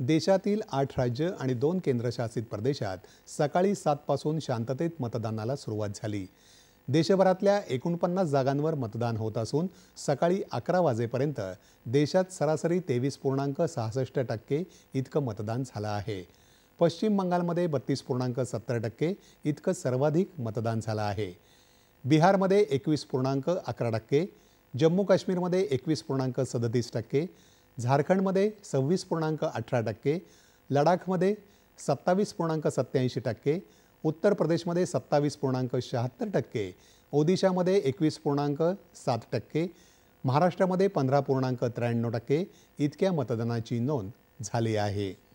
देशातील आठ राज्य आणि दोन केंद्रशासित प्रदेशात सकाळी सातपासून शांततेत मतदानाला सुरुवात झाली देशभरातल्या एकोणपन्नास जागांवर मतदान होत असून सकाळी अकरा वाजेपर्यंत देशात सरासरी तेवीस पूर्णांक सहासष्ट टक्के इतकं मतदान झालं आहे पश्चिम बंगालमध्ये बत्तीस पूर्णांक सत्तर टक्के इतकं सर्वाधिक मतदान झालं आहे बिहारमध्ये एकवीस पूर्णांक अकरा टक्के जम्मू काश्मीरमध्ये एकवीस पूर्णांक सदतीस टक्के झारखंडमध्ये सव्वीस पूर्णांक अठरा टक्के लडाखमध्ये सत्तावीस पूर्णांक सत्याऐंशी टक्के उत्तर प्रदेशमध्ये सत्तावीस पूर्णांक शहात्तर टक्के ओदिशामध्ये एकवीस पूर्णांक सात टक्के महाराष्ट्रामध्ये पंधरा पूर्णांक त्र्याण्णव टक्के इतक्या मतदानाची नोंद झाली आहे